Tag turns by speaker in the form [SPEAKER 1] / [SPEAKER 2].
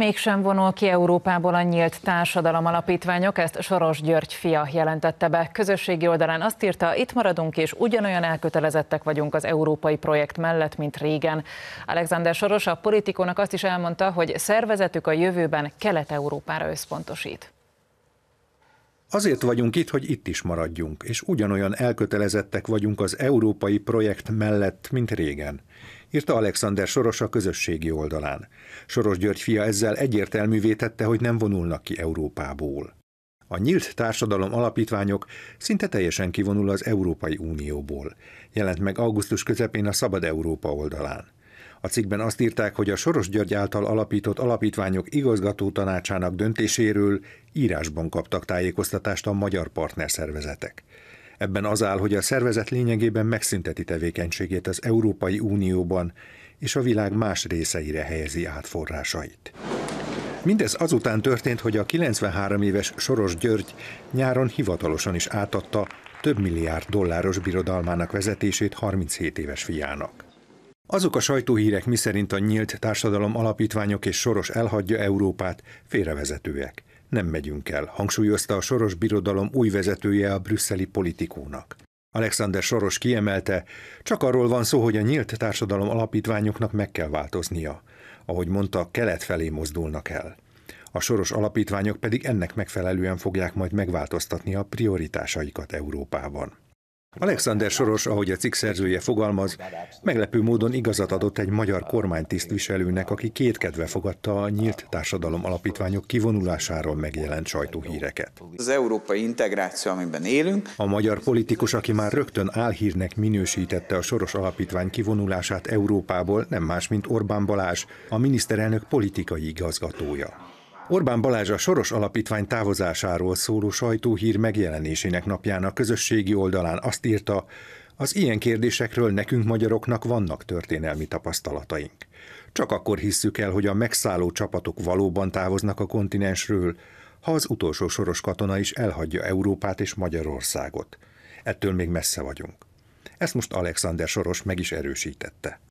[SPEAKER 1] Mégsem vonul ki Európából a nyílt társadalom alapítványok, ezt Soros György fia jelentette be. Közösségi oldalán azt írta, itt maradunk és ugyanolyan elkötelezettek vagyunk az európai projekt mellett, mint régen. Alexander Soros a politikónak azt is elmondta, hogy szervezetük a jövőben Kelet-Európára összpontosít.
[SPEAKER 2] Azért vagyunk itt, hogy itt is maradjunk, és ugyanolyan elkötelezettek vagyunk az európai projekt mellett, mint régen, írta Alexander Soros a közösségi oldalán. Soros György fia ezzel egyértelművé tette, hogy nem vonulnak ki Európából. A nyílt társadalom alapítványok szinte teljesen kivonul az Európai Unióból. Jelent meg augusztus közepén a Szabad Európa oldalán. A cikkben azt írták, hogy a Soros György által alapított alapítványok igazgató tanácsának döntéséről írásban kaptak tájékoztatást a magyar partnerszervezetek. Ebben az áll, hogy a szervezet lényegében megszünteti tevékenységét az Európai Unióban, és a világ más részeire helyezi át forrásait. Mindez azután történt, hogy a 93 éves Soros György nyáron hivatalosan is átadta több milliárd dolláros birodalmának vezetését 37 éves fiának. Azok a sajtóhírek, miszerint a nyílt társadalom alapítványok és Soros elhagyja Európát, félrevezetőek. Nem megyünk el, hangsúlyozta a Soros Birodalom új vezetője a brüsszeli politikónak. Alexander Soros kiemelte, csak arról van szó, hogy a nyílt társadalom alapítványoknak meg kell változnia. Ahogy mondta, kelet felé mozdulnak el. A soros alapítványok pedig ennek megfelelően fogják majd megváltoztatni a prioritásaikat Európában. Alexander Soros, ahogy a cikk szerzője fogalmaz, meglepő módon igazat adott egy magyar kormánytisztviselőnek, aki kétkedve fogadta a nyílt társadalom alapítványok kivonulásáról megjelent sajtóhíreket.
[SPEAKER 1] Az európai integráció, amiben élünk.
[SPEAKER 2] A magyar politikus, aki már rögtön álhírnek minősítette a Soros alapítvány kivonulását Európából, nem más, mint Orbán Balázs, a miniszterelnök politikai igazgatója. Orbán Balázs a Soros Alapítvány távozásáról szóló sajtóhír megjelenésének napján a közösségi oldalán azt írta, az ilyen kérdésekről nekünk magyaroknak vannak történelmi tapasztalataink. Csak akkor hisszük el, hogy a megszálló csapatok valóban távoznak a kontinensről, ha az utolsó soros katona is elhagyja Európát és Magyarországot. Ettől még messze vagyunk. Ezt most Alexander Soros meg is erősítette.